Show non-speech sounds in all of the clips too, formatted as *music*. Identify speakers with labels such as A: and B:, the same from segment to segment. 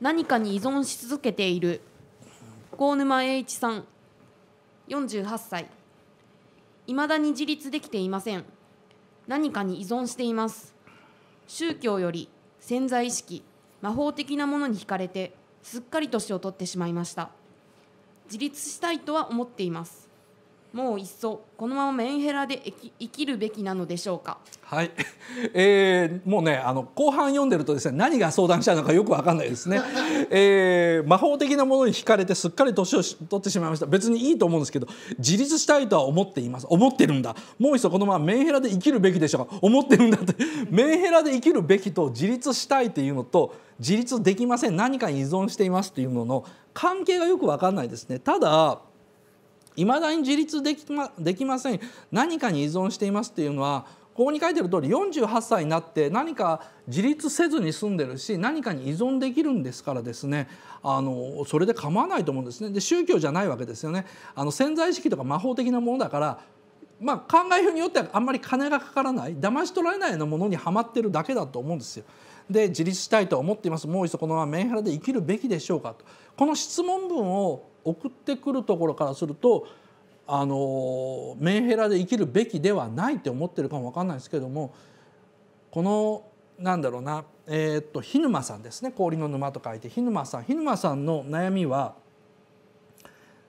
A: 何かに依存し続けている高沼栄一さん48歳いまだに自立できていません何かに依存しています宗教より潜在意識魔法的なものに惹かれてすっかり年を取ってしまいました自立したいとは思っていますもういっそこのままメンヘラで生き生きるべきなのでしょうか。
B: はい、*laughs* えー、もうねあの後半読んでるとですね何が相談したのかよくわかんないですね、*laughs* えー、魔法的なものに惹かれてすっかり年を取ってしまいました別にいいと思うんですけど自立したいとは思っています思ってるんだもういっそこのままメンヘラで生きるべきでしょうか思ってるんだって *laughs* メンヘラで生きるべきと自立したいっていうのと自立できません何かに依存していますっていうのの関係がよくわかんないですねただいまだに自立できまできません何かに依存していますっていうのはここに書いてる通り48歳になって何か自立せずに住んでるし何かに依存できるんですからですねあのそれで構わないと思うんですねで宗教じゃないわけですよねあの潜在意識とか魔法的なものだからまあ、考えようによってはあんまり金がかからない騙し取られないようなものにはまってるだけだと思うんですよ。で自立したいと思っていますもういっそこのままメンヘラで生きるべきでしょうかとこの質問文を送ってくるところからするとあのメンヘラで生きるべきではないって思ってるかも分かんないですけどもこのなんだろうな、えー、っと日沼さんですね氷の沼と書いて日沼さん日沼さんの悩みは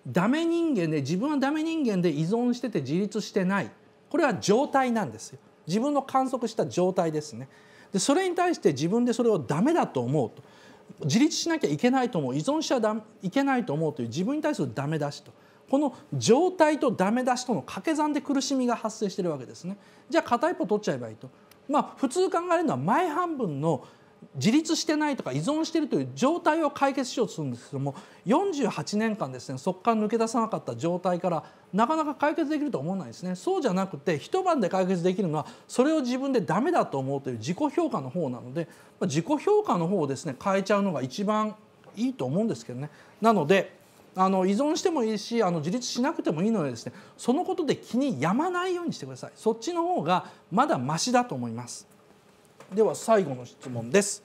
B: ダメ人間で自分はダメ人間で依存してて自立してないこれは状態なんですよ自分の観測した状態ですねでそれに対して自分でそれをダメだと思うと自立しなきゃいけないと思う依存しちゃいけないと思うという自分に対するダメ出しとこの状態とダメ出しとの掛け算で苦しみが発生しているわけですね。じゃあ片一方取っちゃえばいいと。まあ、普通考えるのは前半分の自立してないとか依存しているという状態を解決しようとするんですけども48年間ですねそこから抜け出さなかった状態からなかなか解決できると思わないですねそうじゃなくて一晩で解決できるのはそれを自分でダメだと思うという自己評価の方なので自己評価の方をですね変えちゃうのが一番いいと思うんですけどね。なのであの依存してもいいしあの自立しなくてもいいのでですねそのことで気に病まないようにしてくださいそっちの方がまだましだと思います。では最後の質問です